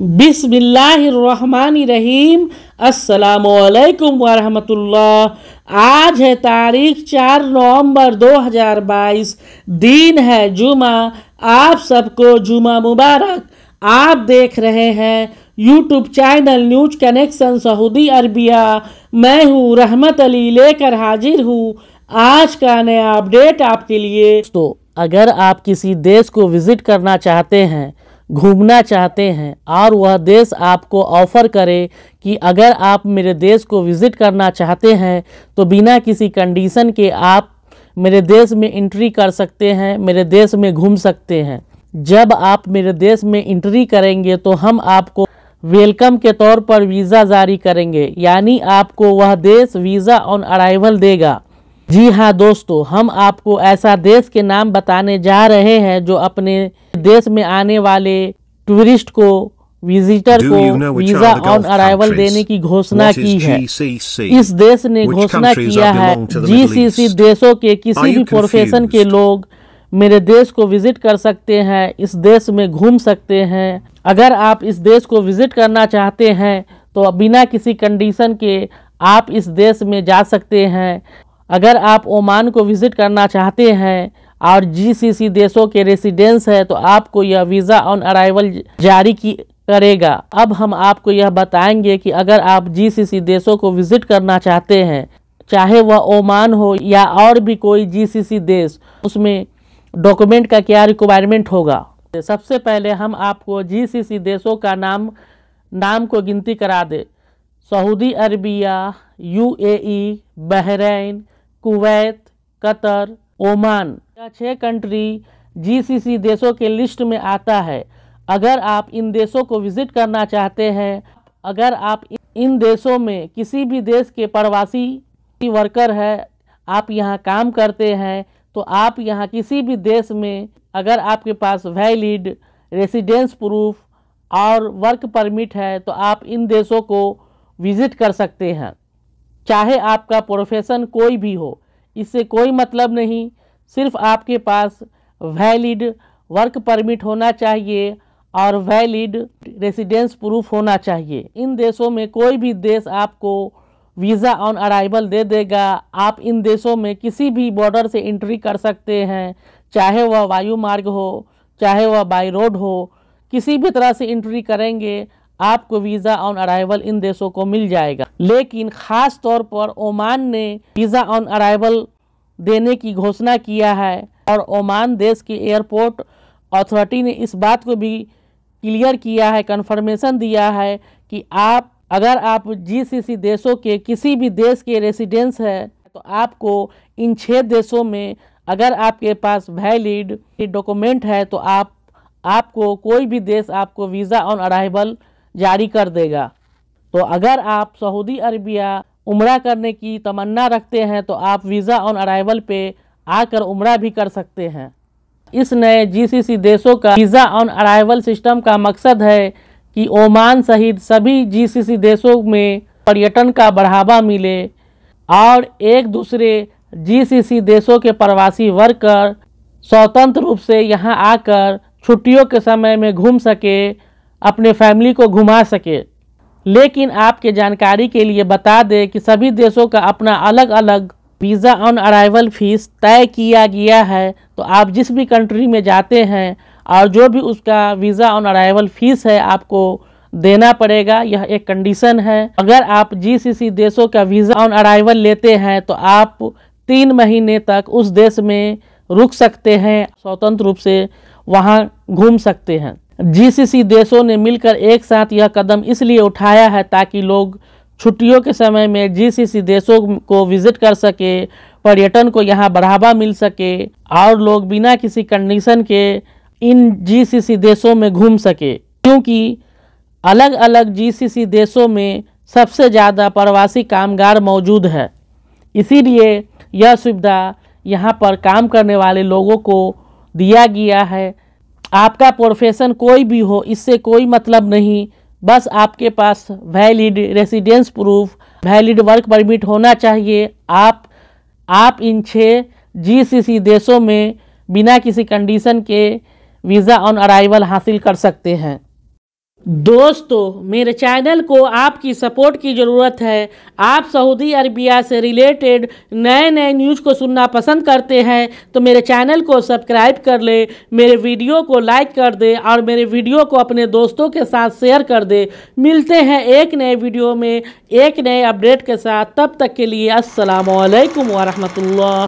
बिसमीम असलकुम वरहमतुल्लाह आज है तारीख चार नवंबर 2022 दिन है जुमा आप सबको जुमा मुबारक आप देख रहे हैं YouTube channel news connection Saudi Arabia मैं हूँ रहमत अली लेकर हाजिर हूँ आज का नया अपडेट आपके लिए तो अगर आप किसी देश को विज़िट करना चाहते हैं घूमना चाहते हैं और वह देश आपको ऑफ़र करे कि अगर आप मेरे देश को विज़िट करना चाहते हैं तो बिना किसी कंडीशन के आप मेरे देश में इंट्री कर सकते हैं मेरे देश में घूम सकते हैं जब आप मेरे देश में इंट्री करेंगे तो हम आपको वेलकम के तौर पर वीज़ा जारी करेंगे यानी आपको वह देश वीज़ा ऑन अराइवल देगा जी हाँ दोस्तों हम आपको ऐसा देश के नाम बताने जा रहे हैं जो अपने देश में आने वाले टूरिस्ट को विजिटर को वीजा ऑन अराइवल देने की घोषणा की है इस देश ने घोषणा किया है जीसीसी देशों के किसी भी प्रोफेशन के लोग मेरे देश को विजिट कर सकते हैं इस देश में घूम सकते हैं अगर आप इस देश को विजिट करना चाहते हैं तो बिना किसी कंडीशन के आप इस देश में जा सकते हैं अगर आप ओमान को विज़िट करना चाहते हैं और जीसीसी देशों के रेसिडेंस है तो आपको यह वीज़ा ऑन अराइवल जारी की करेगा अब हम आपको यह बताएंगे कि अगर आप जीसीसी देशों को विज़िट करना चाहते हैं चाहे वह ओमान हो या और भी कोई जीसीसी देश उसमें डॉक्यूमेंट का क्या रिक्वायरमेंट होगा सबसे पहले हम आपको जी देशों का नाम नाम को गिनती करा दे Saudi Arabia UAE Bahrain Kuwait Qatar Oman या छः कंट्री जीसीसी देशों के लिस्ट में आता है अगर आप इन देशों को विजिट करना चाहते हैं अगर आप इन देशों में किसी भी देश के प्रवासी वर्कर है आप यहाँ काम करते हैं तो आप यहाँ किसी भी देश में अगर आपके पास वैलिड रेसिडेंस प्रूफ और वर्क परमिट है तो आप इन देशों को विज़िट कर सकते हैं चाहे आपका प्रोफेशन कोई भी हो इससे कोई मतलब नहीं सिर्फ आपके पास वैलिड वर्क परमिट होना चाहिए और वैलिड रेसिडेंस प्रूफ होना चाहिए इन देशों में कोई भी देश आपको वीज़ा ऑन अराइवल दे देगा आप इन देशों में किसी भी बॉर्डर से एंट्री कर सकते हैं चाहे वह वायु मार्ग हो चाहे वह बाई रोड हो किसी भी तरह से एंट्री करेंगे आपको वीज़ा ऑन अराइवल इन देशों को मिल जाएगा लेकिन ख़ास तौर पर ओमान ने वीज़ा ऑन अराइवल देने की घोषणा किया है और ओमान देश की एयरपोर्ट अथॉरिटी ने इस बात को भी क्लियर किया है कन्फर्मेशन दिया है कि आप अगर आप जीसीसी देशों के किसी भी देश के रेसिडेंस है तो आपको इन छः देशों में अगर आपके पास वैलिड डॉक्यूमेंट है तो आप आपको कोई भी देश आपको वीज़ा ऑन अराइवल जारी कर देगा तो अगर आप सऊदी अरबिया उम्र करने की तमन्ना रखते हैं तो आप वीज़ा ऑन अराइवल पे आकर उम्र भी कर सकते हैं इस नए जीसीसी देशों का वीज़ा ऑन अराइवल सिस्टम का मकसद है कि ओमान सहित सभी जीसीसी देशों में पर्यटन का बढ़ावा मिले और एक दूसरे जीसीसी देशों के प्रवासी वर्कर स्वतंत्र रूप से यहाँ आकर छुट्टियों के समय में घूम सके अपने फैमिली को घुमा सके लेकिन आपके जानकारी के लिए बता दें कि सभी देशों का अपना अलग अलग वीज़ा ऑन अराइवल फीस तय किया गया है तो आप जिस भी कंट्री में जाते हैं और जो भी उसका वीज़ा ऑन अराइवल फीस है आपको देना पड़ेगा यह एक कंडीशन है अगर आप जीसीसी देशों का वीज़ा ऑन अराइवल लेते हैं तो आप तीन महीने तक उस देश में रुक सकते हैं स्वतंत्र रूप से वहाँ घूम सकते हैं जीसीसी देशों ने मिलकर एक साथ यह कदम इसलिए उठाया है ताकि लोग छुट्टियों के समय में जीसीसी देशों को विजिट कर सके पर्यटन को यहाँ बढ़ावा मिल सके और लोग बिना किसी कंडीशन के इन जीसीसी देशों में घूम सके क्योंकि अलग अलग जीसीसी देशों में सबसे ज़्यादा प्रवासी कामगार मौजूद है इसीलिए यह सुविधा यहाँ पर काम करने वाले लोगों को दिया गया है आपका प्रोफेशन कोई भी हो इससे कोई मतलब नहीं बस आपके पास valid residence proof valid work permit होना चाहिए आप आप इन छः जीसीसी देशों में बिना किसी कंडीशन के वीज़ा ऑन अराइवल हासिल कर सकते हैं दोस्तों मेरे चैनल को आपकी सपोर्ट की ज़रूरत है आप सऊदी अरबिया से रिलेटेड नए नए न्यूज़ को सुनना पसंद करते हैं तो मेरे चैनल को सब्सक्राइब कर ले मेरे वीडियो को लाइक कर दे और मेरे वीडियो को अपने दोस्तों के साथ शेयर कर दे मिलते हैं एक नए वीडियो में एक नए अपडेट के साथ तब तक के लिए असलकम वरहमल